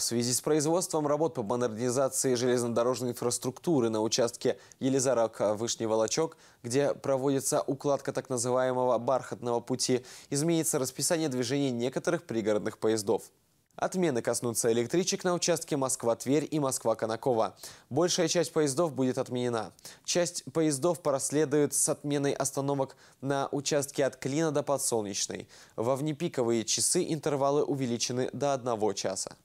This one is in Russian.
В связи с производством работ по модернизации железнодорожной инфраструктуры на участке Елизарак-Вышний Волочок, где проводится укладка так называемого «бархатного пути», изменится расписание движения некоторых пригородных поездов. Отмены коснутся электричек на участке Москва-Тверь и Москва-Конакова. Большая часть поездов будет отменена. Часть поездов проследует с отменой остановок на участке от Клина до Подсолнечной. Во внепиковые часы интервалы увеличены до одного часа.